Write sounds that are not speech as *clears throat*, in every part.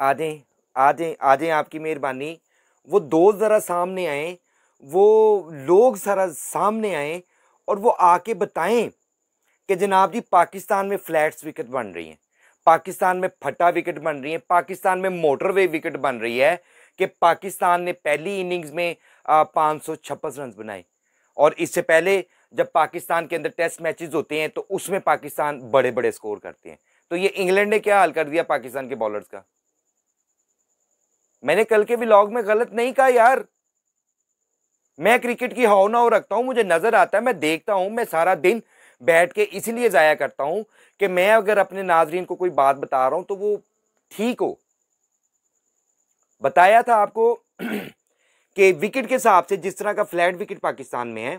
आ जाएं आ आ जाएँ आपकी मेहरबानी वो दोस्त ज़रा सामने आए वो लोग ज़रा सामने आए और वो आके बताएं कि जनाब जी पाकिस्तान में फ्लैट्स विकेट बन रही हैं पाकिस्तान में फटा विकेट बन रही है पाकिस्तान में मोटरवे विकेट बन रही है कि पाकिस्तान ने पहली इनिंग्स में पाँच सौ छप्पन रन बनाए और इससे पहले जब पाकिस्तान के अंदर टेस्ट मैचेस होते हैं तो उसमें पाकिस्तान बड़े बड़े स्कोर करते हैं तो ये इंग्लैंड ने क्या हाल कर दिया पाकिस्तान के बॉलर्स का मैंने कल के व्लॉग में गलत नहीं कहा यार मैं क्रिकेट की हावना रखता हूं मुझे नज़र आता है मैं देखता हूं मैं सारा दिन बैठ के इसलिए ज़ाया करता हूं कि मैं अगर अपने नाजरीन को कोई बात बता रहा हूं तो वो ठीक हो बताया था आपको *clears throat* कि विकेट के हिसाब से जिस तरह का फ्लैट विकेट पाकिस्तान में है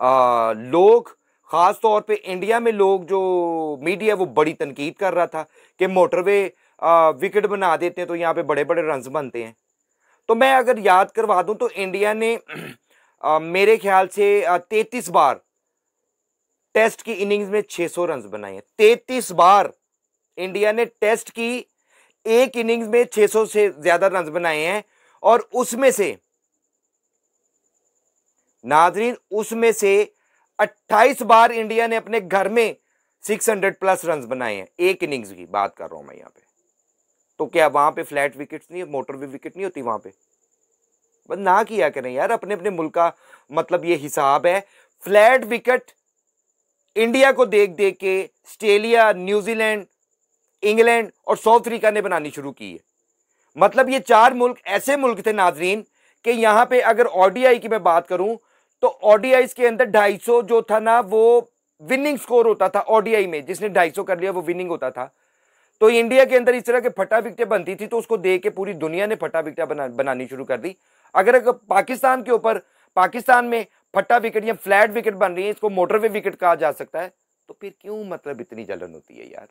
आ, लोग ख़ास तौर पे इंडिया में लोग जो मीडिया वो बड़ी तनकीद कर रहा था कि मोटरवे विकेट बना देते हैं तो यहाँ पे बड़े बड़े रन बनते हैं तो मैं अगर याद करवा दूं तो इंडिया ने आ, मेरे ख्याल से तैतीस बार टेस्ट की इनिंग्स में 600 सौ रन बनाए हैं तैतीस बार इंडिया ने टेस्ट की एक इनिंग्स में 600 से ज़्यादा रन बनाए हैं और उसमें से नाजरीन उसमें से 28 बार इंडिया ने अपने घर में 600 प्लस रन बनाए हैं एक इनिंग्स की बात कर रहा हूं मैं यहां पे तो क्या वहाँ पे फ्लैट विकेट्स नहीं मोटर भी विकेट नहीं होती वहाँ पे बस ना किया करें यार अपने अपने मुल्क का मतलब ये हिसाब है फ्लैट विकेट इंडिया को देख देख के ऑस्ट्रेलिया न्यूजीलैंड इंग्लैंड और साउथ अफ्रीका ने बनानी शुरू की है मतलब ये चार मुल्क ऐसे मुल्क थे नाजरीन कि यहाँ पे अगर ओडीआई की मैं बात करूँ तो ओडीआई के अंदर 250 जो था ना वो विनिंग स्कोर होता था ओडीआई में जिसने 250 कर लिया वो विनिंग होता था तो इंडिया के अंदर इस तरह के फटाफिकटें बनती थी तो उसको देख के पूरी दुनिया ने फटाफिकटें बना, बनानी शुरू कर दी अगर, अगर पाकिस्तान के ऊपर पाकिस्तान में फटा विकेट या फ्लैट विकेट बन रही है इसको मोटरवे विकेट कहा जा सकता है तो फिर क्यों मतलब इतनी जलन होती है यार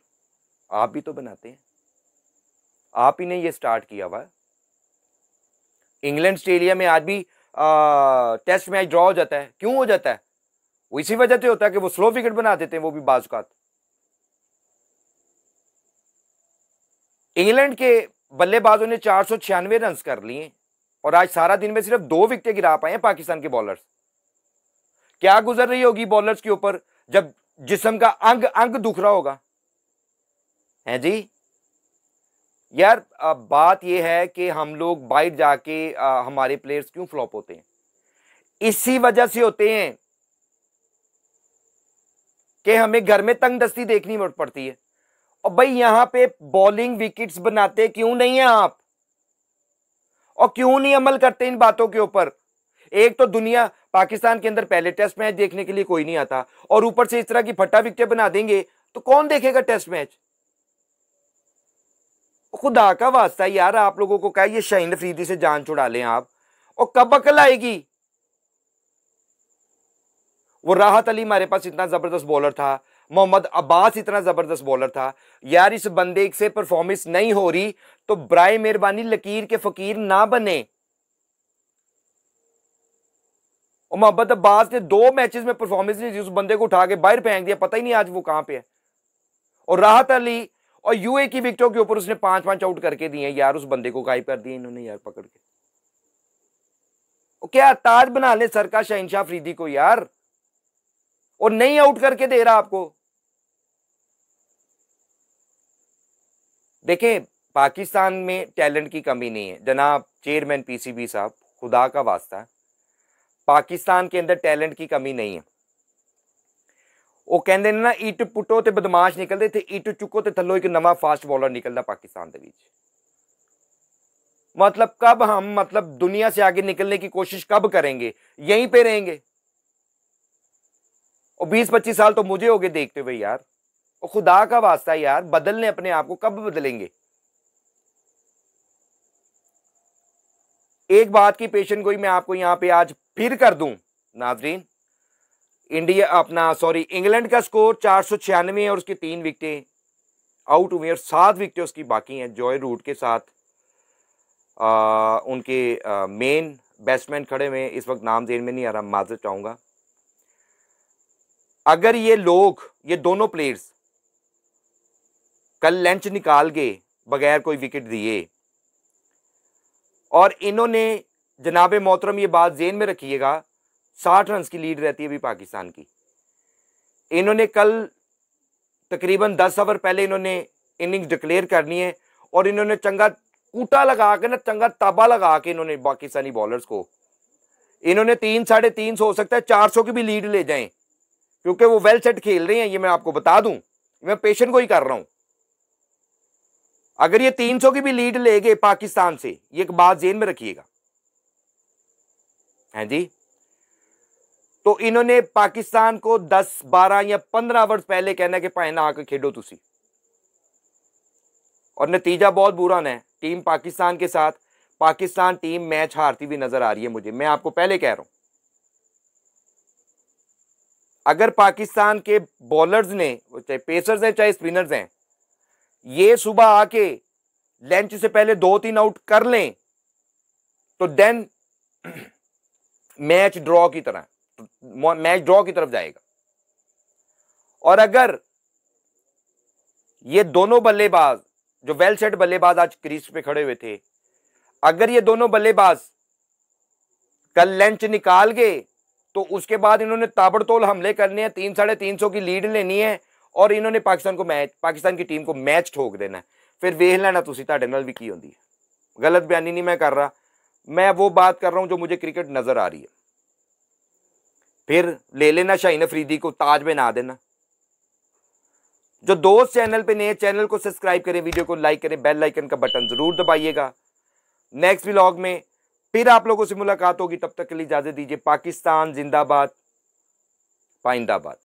आप भी तो बनाते हैं आप ही ने यह स्टार्ट किया हुआ इंग्लैंड ऑस्ट्रेलिया में आज भी आ, टेस्ट मैच ड्रॉ हो जाता है क्यों हो जाता है वो इसी वजह से होता है कि वो स्लो विकेट बना देते हैं वो भी बाजुकात इंग्लैंड के बल्लेबाजों ने चार सौ छियानवे रन कर लिए और आज सारा दिन में सिर्फ दो विकेट गिरा पाए हैं पाकिस्तान के बॉलर्स क्या गुजर रही होगी बॉलर्स के ऊपर जब जिसम का अंग अंग दुख रहा होगा है जी यार अब बात यह है कि हम लोग बाइट जाके आ, हमारे प्लेयर्स क्यों फ्लॉप होते हैं इसी वजह से होते हैं कि हमें घर में तंग दस्ती देखनी पड़ती है और भाई यहां पे बॉलिंग विकेट्स बनाते क्यों नहीं है आप और क्यों नहीं अमल करते इन बातों के ऊपर एक तो दुनिया पाकिस्तान के अंदर पहले टेस्ट मैच देखने के लिए कोई नहीं आता और ऊपर से इस तरह की फटा विकटें बना देंगे तो कौन देखेगा टेस्ट मैच खुदा का वास्ता यार आप लोगों को कहा ये शाहीन अफरीदी से जान छुड़ा लें आप और कब अकल आएगी वो राहत अली हमारे पास इतना जबरदस्त बॉलर था मोहम्मद अब्बास इतना ज़बरदस्त बॉलर था यार इस बंदे से परफॉर्मेंस नहीं हो रही तो ब्राय मेहरबानी लकीर के फ़कीर ना बने और मोहम्मद अब्बास ने दो मैचेस में परफॉर्मेंस नहीं दी उस बंदे को उठा के बाहर फेंक दिया पता ही नहीं आज वो कहां पे है और राहत अली और यूए की विकेटों के ऊपर उसने पांच पांच आउट करके दिए यार उस बंदे को गायब कर दिए इन्होंने यार पकड़ के क्या ताज बना ले सर का शहनशाह फरीदी को यार और नहीं आउट करके दे रहा आपको देखें पाकिस्तान में टैलेंट की कमी नहीं है जनाब चेयरमैन पीसीबी साहब खुदा का वास्ता है के अंदर टैलेंट की कमी नहीं है वो कहते ना इट पुटो तो बदमाश निकलते थे इट चुको तो थलो एक नवा फास्ट बॉलर निकलता पाकिस्तान के बीच मतलब कब हम मतलब दुनिया से आगे निकलने की कोशिश कब करेंगे यहीं पे रहेंगे और बीस पच्चीस साल तो मुझे हो गए देखते हुए यार और खुदा का वास्ता यार बदलने अपने आप को कब बदलेंगे एक बात की पेशन गोई मैं आपको यहां पे आज फिर कर दू नाजरीन इंडिया अपना सॉरी इंग्लैंड का स्कोर चार सौ छियानवे है और उसकी तीन विकटें आउट हुई और सात विकटें उसकी बाकी हैं जॉय रूट के साथ आ, उनके मेन बैट्समैन खड़े हुए इस वक्त नाम देर में नहीं आ रहा माजर चाहूंगा अगर ये लोग ये दोनों प्लेयर्स कल लंच निकाल गए बगैर कोई विकेट दिए और इन्होंने जनाब मोहतरम ये बात जेन में रखिएगा साठ रन की लीड रहती है अभी पाकिस्तान की इन्होंने कल तकरीबन दस ओवर पहले इन्होंने इनिंग्स डिक्लेयर करनी है और इन्होंने चंगा कूटा लगा के ना चंगा ताबा लगा के इन्होंने पाकिस्तानी बॉलर्स को इन्होंने तीन साढ़े तीन सौ हो सकता है चार सौ की भी लीड ले जाएं क्योंकि वो वेल सेट खेल रही हैं ये मैं आपको बता दूं मैं पेशेंट को ही कर रहा हूं अगर ये 300 की भी लीड ले गए पाकिस्तान से ये एक बात जेन में रखिएगा हैं जी तो इन्होंने पाकिस्तान को 10, 12 या 15 वर्ष पहले कहना कि भाई ना आकर खेडो तुसी और नतीजा बहुत बुरा ना टीम पाकिस्तान के साथ पाकिस्तान टीम मैच हारती हुई नजर आ रही है मुझे मैं आपको पहले कह रहा हूं अगर पाकिस्तान के बॉलर्स ने चाहे पेसर्स हैं चाहे स्पिनर्स हैं ये सुबह आके लंच से पहले दो तीन आउट कर लें तो देन मैच ड्रॉ की तरह मैच तो ड्रॉ की तरफ जाएगा और अगर ये दोनों बल्लेबाज जो वेल सेट बल्लेबाज आज क्रीज पे खड़े हुए थे अगर ये दोनों बल्लेबाज कल लंच निकाल गए तो उसके बाद इन्होंने ताबड़तोल हमले करने हैं तीन साढ़े तीन सौ की लीड लेनी है और इन्होंने पाकिस्तान को मैच पाकिस्तान की टीम को मैच ठोक देना फिर ਵੇਖ ਲੈਣਾ ਤੁਸੀਂ ਤੁਹਾਡੇ ਨਾਲ ਵੀ ਕੀ ਹੁੰਦੀ ਹੈ ਗਲਤ ਬਿਆਨੀ ਨਹੀਂ ਮੈਂ मैं वो बात कर रहा हूं जो मुझे क्रिकेट नजर आ रही है फिर ले लेना शाहीन अफरीदी को ताज में ना देना जो दोस्त चैनल पे नए चैनल को सब्सक्राइब करें वीडियो को लाइक करें बेल आइकन का बटन जरूर दबाइएगा नेक्स्ट व्लॉग में फिर आप लोगों से मुलाकात होगी तब तक के लिए इजाजत दीजिए पाकिस्तान जिंदाबाद पाइंदाबाद